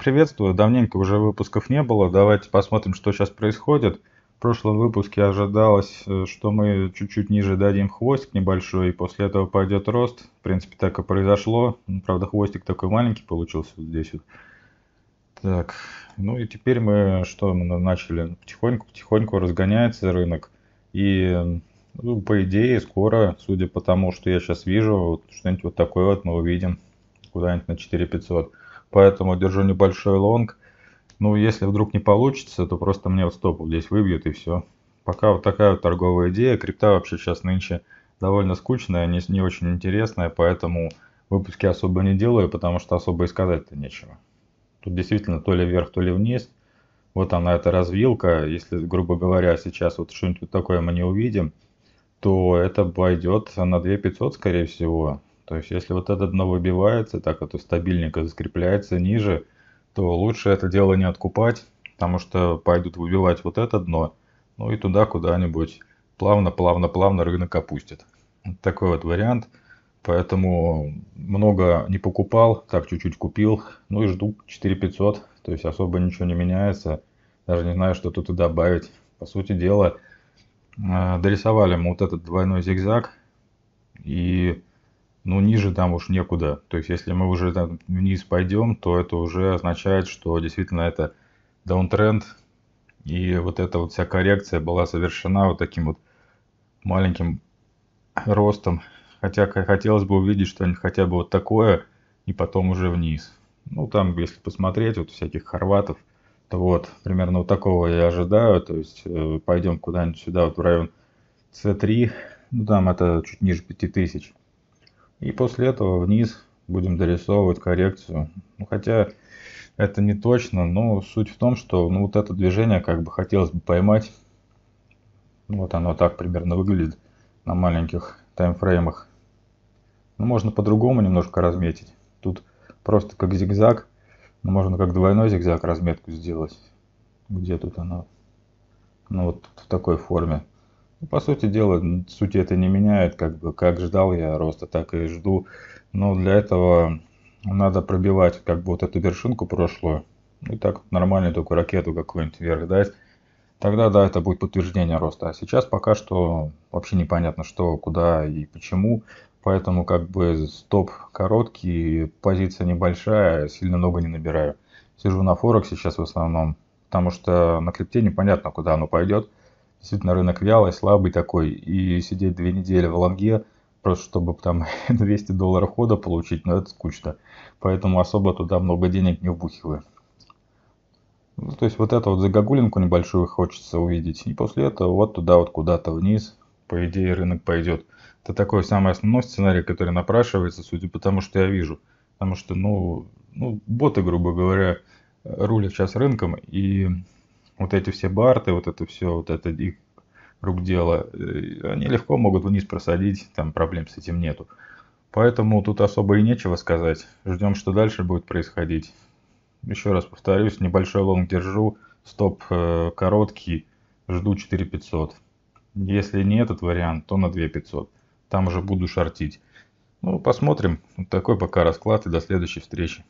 Приветствую, давненько уже выпусков не было, давайте посмотрим, что сейчас происходит. В прошлом выпуске ожидалось, э, что мы чуть-чуть ниже дадим хвостик небольшой, и после этого пойдет рост. В принципе, так и произошло. Ну, правда, хвостик такой маленький получился вот здесь вот. Так, ну и теперь мы что мы начали? Потихоньку-потихоньку разгоняется рынок. И, ну, по идее, скоро, судя по тому, что я сейчас вижу, вот что-нибудь вот такое вот мы увидим. Куда-нибудь на 4500. 500 поэтому держу небольшой лонг. Ну, если вдруг не получится, то просто мне вот стопу здесь выбьют и все. Пока вот такая вот торговая идея. Крипта вообще сейчас нынче довольно скучная, не, не очень интересная, поэтому выпуски особо не делаю, потому что особо и сказать-то нечего. Тут действительно то ли вверх, то ли вниз. Вот она эта развилка. Если, грубо говоря, сейчас вот что-нибудь такое мы не увидим, то это пойдет на 2500, скорее всего. То есть, если вот это дно выбивается, так это стабильненько закрепляется ниже, то лучше это дело не откупать, потому что пойдут выбивать вот это дно, ну и туда куда-нибудь плавно-плавно-плавно рынок опустит. Вот такой вот вариант. Поэтому много не покупал, так чуть-чуть купил, ну и жду 4500, то есть особо ничего не меняется. Даже не знаю, что тут и добавить. По сути дела, э, дорисовали мы вот этот двойной зигзаг, ну, ниже там уж некуда. То есть, если мы уже там вниз пойдем, то это уже означает, что действительно это даунтренд, и вот эта вот вся коррекция была совершена вот таким вот маленьким ростом. Хотя хотелось бы увидеть что-нибудь хотя бы вот такое, и потом уже вниз. Ну, там, если посмотреть, вот всяких хорватов, то вот, примерно вот такого я ожидаю. То есть, э, пойдем куда-нибудь сюда, вот в район C3. Ну, там это чуть ниже 5000. И после этого вниз будем дорисовывать коррекцию. Ну, хотя это не точно, но суть в том, что ну, вот это движение как бы хотелось бы поймать. Ну, вот оно так примерно выглядит на маленьких таймфреймах. Ну, можно по-другому немножко разметить. Тут просто как зигзаг, но можно как двойной зигзаг разметку сделать. Где тут оно? Ну вот в такой форме. Ну, по сути дела, суть это не меняет, как бы как ждал я роста, так и жду. Но для этого надо пробивать как бы вот эту вершинку прошлую. Ну и так нормально такую ракету какую-нибудь вверх дать. Тогда да, это будет подтверждение роста. А сейчас пока что вообще непонятно, что, куда и почему. Поэтому как бы стоп короткий, позиция небольшая, сильно много не набираю. Сижу на форекс сейчас в основном, потому что на крипте непонятно, куда оно пойдет действительно рынок вялый, слабый такой, и сидеть две недели в лонге, просто чтобы там 200 долларов хода получить, ну это скучно. Поэтому особо туда много денег не вбухиваю. Ну, то есть вот эту вот загогулинку небольшую хочется увидеть. И после этого вот туда вот куда-то вниз, по идее, рынок пойдет. Это такой самый основной сценарий, который напрашивается, судя по тому, что я вижу. Потому что, ну, ну боты, грубо говоря, рулят сейчас рынком, и вот эти все барты, вот это все, вот это их рук дело, э, они легко могут вниз просадить, там проблем с этим нету. Поэтому тут особо и нечего сказать. Ждем, что дальше будет происходить. Еще раз повторюсь, небольшой лонг держу, стоп э, короткий, жду 4500. Если не этот вариант, то на 2500. Там уже буду шортить. Ну, посмотрим. Вот такой пока расклад и до следующей встречи.